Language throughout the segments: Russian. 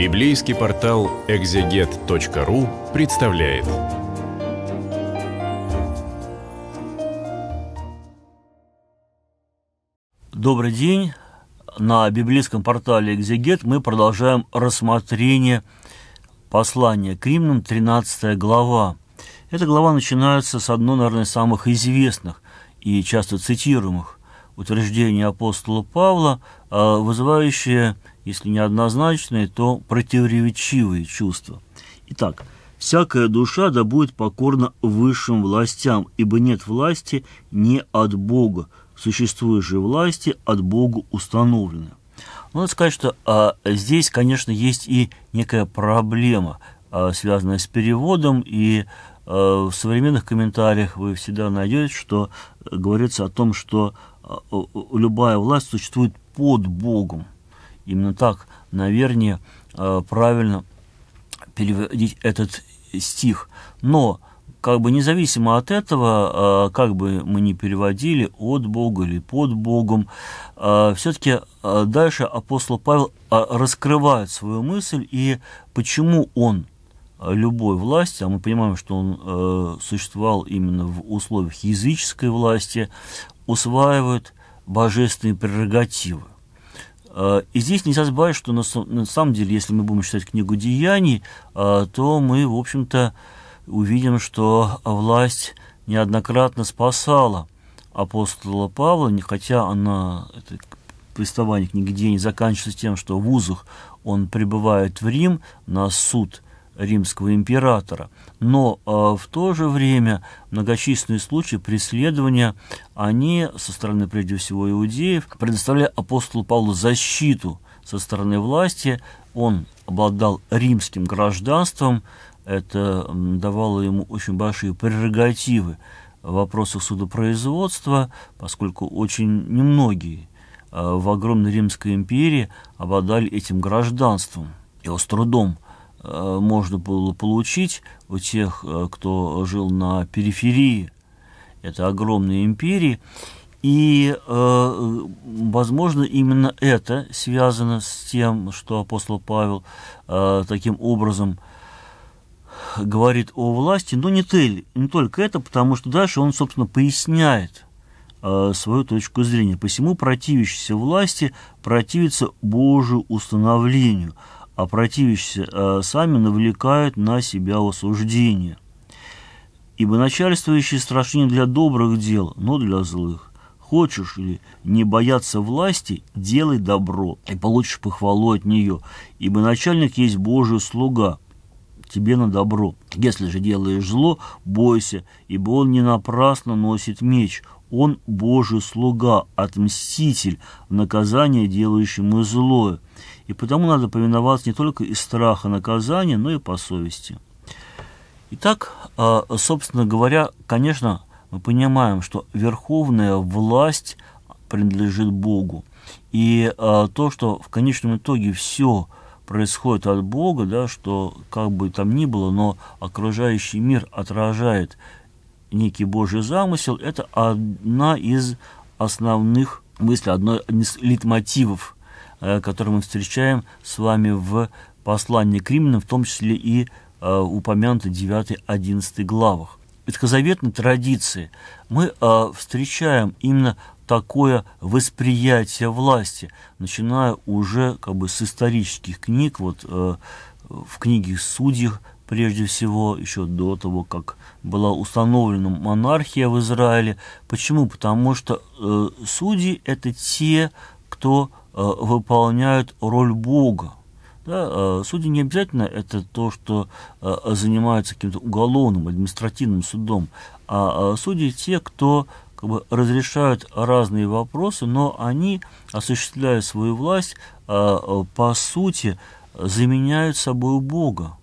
Библейский портал экзегет.ру представляет. Добрый день. На библейском портале «Экзегет» мы продолжаем рассмотрение послания к Римлянам, 13 глава. Эта глава начинается с одной, наверное, самых известных и часто цитируемых утверждения апостола Павла, а, вызывающие, если не однозначные, то противоречивые чувства. Итак, «Всякая душа да будет покорна высшим властям, ибо нет власти не от Бога, существуют же власти от Бога установлены». Ну, надо сказать, что а, здесь, конечно, есть и некая проблема, а, связанная с переводом, и а, в современных комментариях вы всегда найдете, что говорится о том, что Э, э, любая власть существует под Богом. Именно так, наверное, э, правильно переводить этот стих. Но как бы независимо от этого, как бы мы ни переводили от Бога или под Богом, все-таки дальше апостол Павел раскрывает свою мысль и почему он любой власти, а мы понимаем, что он существовал именно в условиях языческой власти, усваивают божественные прерогативы. А, и здесь нельзя забывать, что на, на самом деле, если мы будем читать книгу «Деяний», а, то мы, в общем-то, увидим, что власть неоднократно спасала апостола Павла, хотя она, это приставание книги «Деяний» заканчивается тем, что в вузах он прибывает в Рим на суд – римского императора. Но э, в то же время многочисленные случаи преследования, они со стороны прежде всего иудеев предоставляли апостолу Павлу защиту со стороны власти. Он обладал римским гражданством, это давало ему очень большие прерогативы в вопросах судопроизводства, поскольку очень немногие э, в огромной Римской империи обладали этим гражданством. и с трудом – Э, можно было получить у тех, э, кто жил на периферии это огромные империи. И, э, возможно, именно это связано с тем, что апостол Павел таким образом говорит о власти, но не, тель, не только это, потому что дальше он, собственно, поясняет свою точку зрения. Посему противящийся власти противится Божию установлению – а опротивившиеся сами, навлекают на себя осуждение. Ибо начальствующие страшны для добрых дел, но для злых. Хочешь ли не бояться власти, делай добро, и получишь похвалу от нее, ибо начальник есть Божий слуга, тебе на добро. Если же делаешь зло, бойся, ибо он не напрасно носит меч, он Божий слуга, отмститель, в наказание делающему злое. И потому надо повиноваться не только из страха наказания, но и по совести. Итак, а, собственно говоря, конечно, мы понимаем, что верховная власть принадлежит Богу. И а, то, что в конечном итоге все происходит от Бога, да, что как бы там ни было, но окружающий мир отражает некий Божий замысел – это одна из основных мыслей, одно из литмотивов, э, которые мы встречаем с вами в послании к римлянам, в том числе и э, упомянуты 9-11 главах. В ветхозаветной традиции мы э, встречаем именно такое восприятие власти, начиная уже как бы с исторических книг, вот в книге «Судьях» прежде всего еще до того, как была установлена монархия в Израиле. Почему? Потому что э, судьи – это те, кто э, выполняют роль Бога. Да, э, судьи не обязательно это то, что э, занимаются каким-то уголовным, административным судом, а, э, судьи те, кто как бы, разрешают разные вопросы, но они, осуществляя свою власть, по сути, заменяют собой Бога.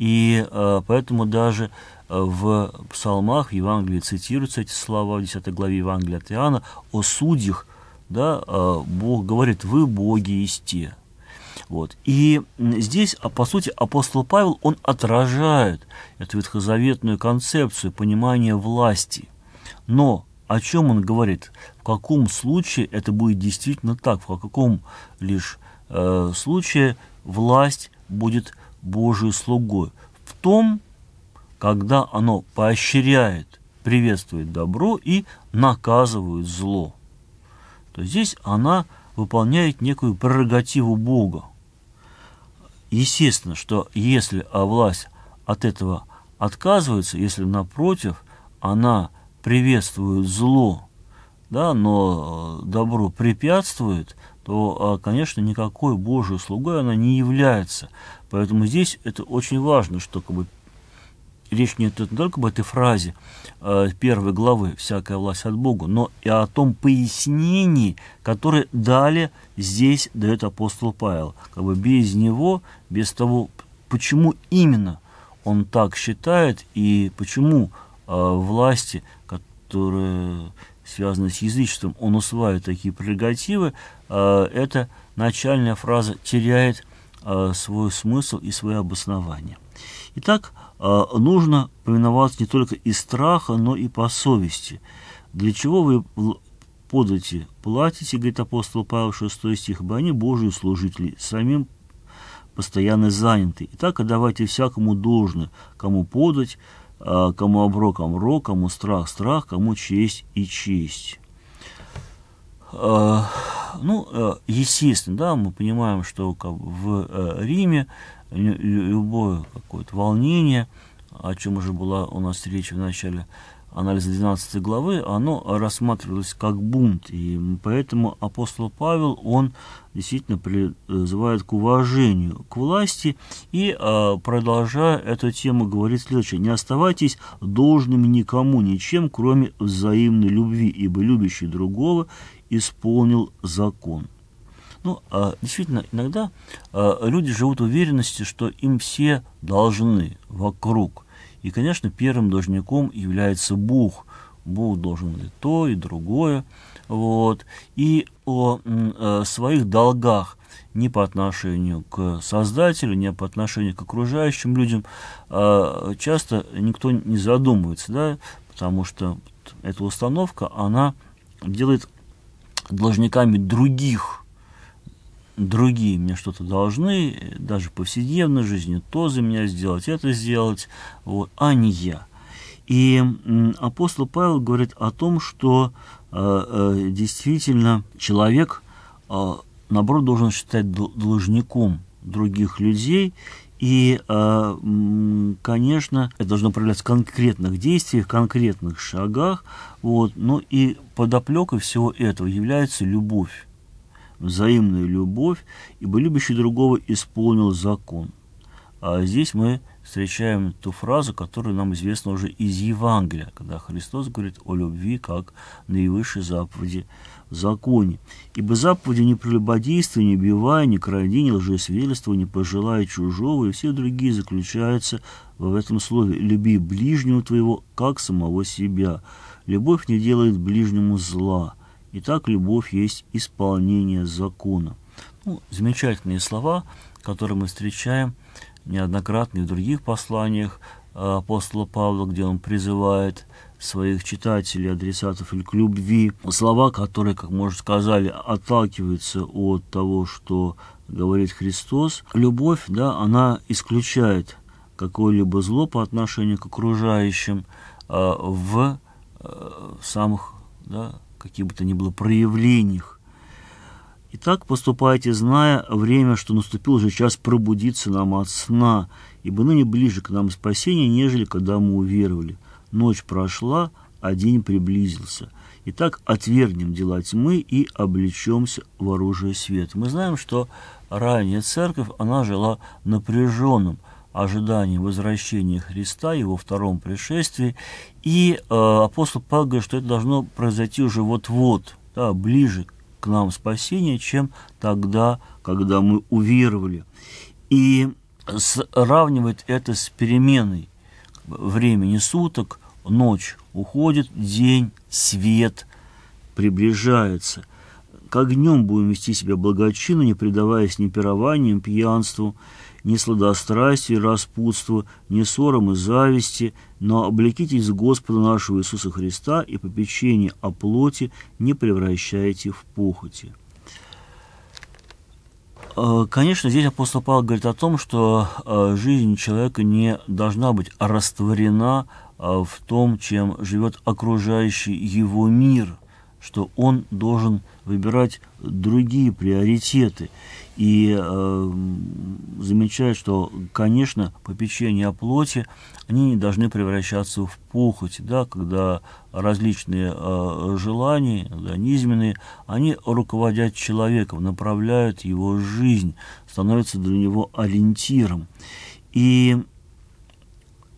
И э, поэтому даже э, в псалмах, в Евангелии цитируются эти слова в 10 главе Евангелия от Иоанна о судьях, да, э, Бог говорит, вы боги есть Вот. И здесь, а, по сути, апостол Павел, он отражает эту ветхозаветную концепцию понимания власти. Но о чем он говорит? В каком случае это будет действительно так? В каком лишь э, случае власть будет Божию слугой в том, когда оно поощряет, приветствует добро и наказывает зло. То здесь она выполняет некую прерогативу Бога. Естественно, что если а власть от этого отказывается, если напротив она приветствует зло, да, но добро препятствует, то, а, конечно, никакой Божьей слугой она не является. Поэтому здесь это очень важно, что как бы, речь не только об этой фразе э, первой главы «Всякая власть от Бога», но и о том пояснении, которое далее здесь дает апостол Павел. Как бы без него, без того, почему именно он так считает и почему э, власти, которые связаны с язычеством, он усваивает такие прерогативы, э, эта начальная фраза теряет Э, свой смысл и свое обоснование. Итак, э, нужно повиноваться не только из страха, но и по совести. Для чего вы подаете, платите, говорит апостол Павел 6 стих, ибо они Божьи служители, самим постоянно заняты. Итак, а давайте всякому должное, кому подать, э, кому оброк, оброк, кому страх, страх, кому честь и честь. Ну, э, естественно, да, мы понимаем, что как бы, в э, Риме любое какое-то волнение, о чем уже была у нас речь в начале анализа 12 главы, оно рассматривалось как бунт, и поэтому апостол Павел, он действительно призывает к уважению к власти и, э, продолжая эту тему, говорит следующее. «Не оставайтесь должными никому ничем, кроме взаимной любви, ибо любящий другого исполнил закон. Ну, а, действительно, иногда а, люди живут в уверенности, что им все должны вокруг. И, конечно, первым должником является Бог. Бог должен и то, и другое. Вот. И о, своих долгах не по отношению к Создателю, не по отношению к окружающим людям а, часто никто не задумывается, да, потому что эта установка, она делает должниками других. Другие мне что-то должны, даже в повседневной жизни, то за меня сделать, это сделать, вот, а не я. И апостол Павел говорит о том, что э, э действительно человек, э, наоборот, должен считать должником других людей и, э, конечно, это должно проявляться в конкретных действиях, конкретных шагах. Вот. Ну и подоплекой всего этого является любовь, взаимная любовь, ибо любящий другого исполнил закон. А здесь мы встречаем ту фразу, которая нам известна уже из Евангелия, когда Христос говорит о любви как наивысшей заповеди в законе. Ибо заповеди не прелюбодействия, не убивая, не кради, не лжесвидетельства, не пожелая чужого, и все другие заключаются в этом слове «люби ближнего твоего, как самого себя». Любовь не делает ближнему зла. Итак, любовь есть исполнение закона. Ну, замечательные слова, которые мы встречаем – неоднократно и в других посланиях э, апостола Павла, где он призывает своих читателей, адресатов или к любви. Слова, которые, как мы уже сказали, отталкиваются от того, что говорит Христос. Любовь, да, она исключает какое-либо зло по отношению к окружающим э, в э, самых, да, каких бы то ни было проявлениях и так поступайте, зная время, что наступил уже час пробудиться нам от сна, ибо ныне ближе к нам спасение, нежели когда мы уверовали. Ночь прошла, а день приблизился. Итак, отвергнем дела тьмы и облечемся в оружие свет. Мы знаем, что ранее церковь, она жила напряженным ожиданием возвращения Христа, его втором пришествии, и э, апостол Павел говорит, что это должно произойти уже вот-вот, да, ближе к к нам спасение, чем тогда, когда мы уверовали. И сравнивать это с переменой времени суток, ночь уходит, день, свет приближается. Как днем будем вести себя благочинно, не предаваясь ни пированиям, пьянству – ни сладострастия и распутства, ни ссорам и зависти, но облекитесь Господа нашего Иисуса Христа и попечение о плоти не превращайте в похоти». Э, конечно, здесь апостол Павел говорит о том, что э, жизнь человека не должна быть растворена э, в том, чем живет окружающий его мир – что он должен выбирать другие приоритеты и э, замечает, что, конечно, попечение о плоти, они не должны превращаться в похоть, да, когда различные э, желания, да, низменные, они руководят человеком, направляют его жизнь, становятся для него ориентиром. И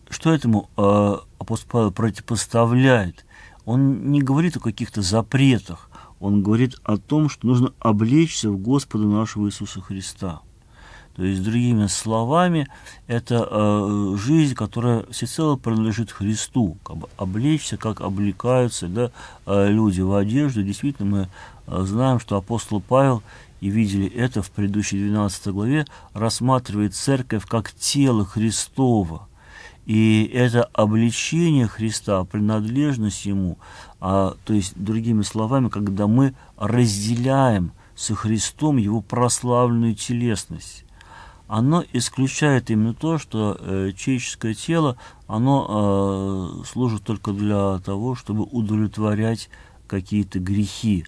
что этому э, апостол противопоставляет – он не говорит о каких-то запретах, он говорит о том, что нужно облечься в Господа нашего Иисуса Христа. То есть, другими словами, это э, жизнь, которая всецело принадлежит Христу. Как бы облечься, как облекаются да, э, люди в одежду. Действительно, мы э, знаем, что апостол Павел, и видели это в предыдущей 12 главе, рассматривает церковь как тело Христова – и это обличение Христа, принадлежность Ему, а, то есть, другими словами, когда мы разделяем со Христом Его прославленную телесность, оно исключает именно то, что э, человеческое тело, оно э, служит только для того, чтобы удовлетворять какие-то грехи.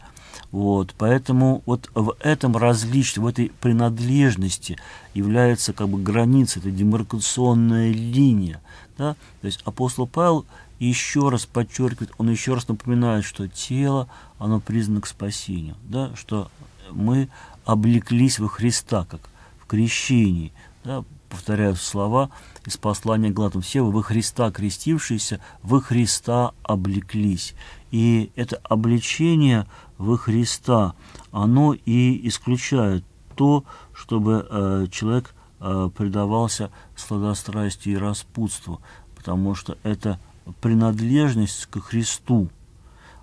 Вот, поэтому вот в этом различии, в этой принадлежности является как бы граница, это демаркационная линия. Да? То есть апостол Павел еще раз подчеркивает, он еще раз напоминает, что тело, оно признано к спасению, да? что мы облеклись во Христа, как в крещении. Да? повторяют слова из послания Глату Сева, вы Христа крестившиеся, вы Христа облеклись». И это обличение во Христа, оно и исключает то, чтобы э, человек э, предавался сладострастию и распутству, потому что эта принадлежность к Христу,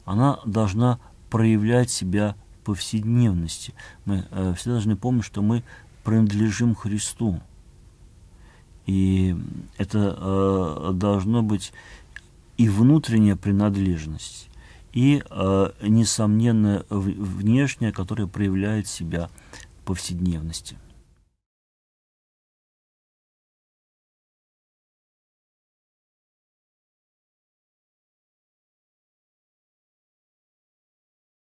она должна проявлять себя в повседневности. Мы э, всегда должны помнить, что мы принадлежим Христу. И это э, должно быть и внутренняя принадлежность, и, э, несомненно, внешняя, которая проявляет себя в повседневности.